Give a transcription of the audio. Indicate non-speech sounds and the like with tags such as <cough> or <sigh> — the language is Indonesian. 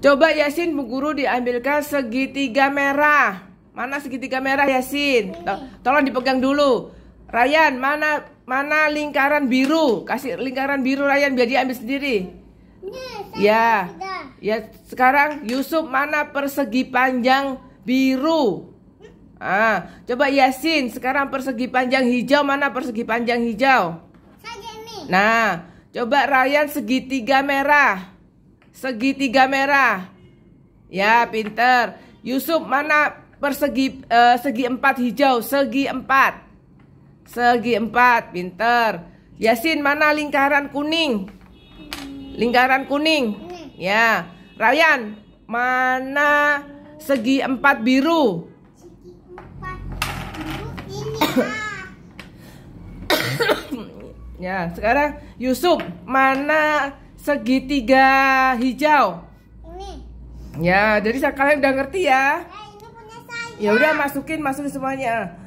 Coba Yasin Bu Guru diambilkan segitiga merah. Mana segitiga merah Yasin? Oh, iya. Tolong dipegang dulu. Ryan, mana mana lingkaran biru? Kasih lingkaran biru Ryan biar dia ambil sendiri. Ini, ya. Ya, sekarang Yusuf mana persegi panjang biru? Ah, coba Yasin, sekarang persegi panjang hijau mana persegi panjang hijau? Nah, coba Ryan segitiga merah segitiga merah. Ya, pinter. Yusuf, mana persegi eh, segi empat hijau? Segi empat. Segi empat, pinter. Yasin, mana lingkaran kuning? Lingkaran kuning. Ya. Ryan, mana segi empat biru? <coughs> Ya, sekarang Yusuf, mana segitiga hijau. Ini. Ya, jadi kalian udah ngerti ya? Ya, ini punya saya. Ya udah masukin, masukin semuanya.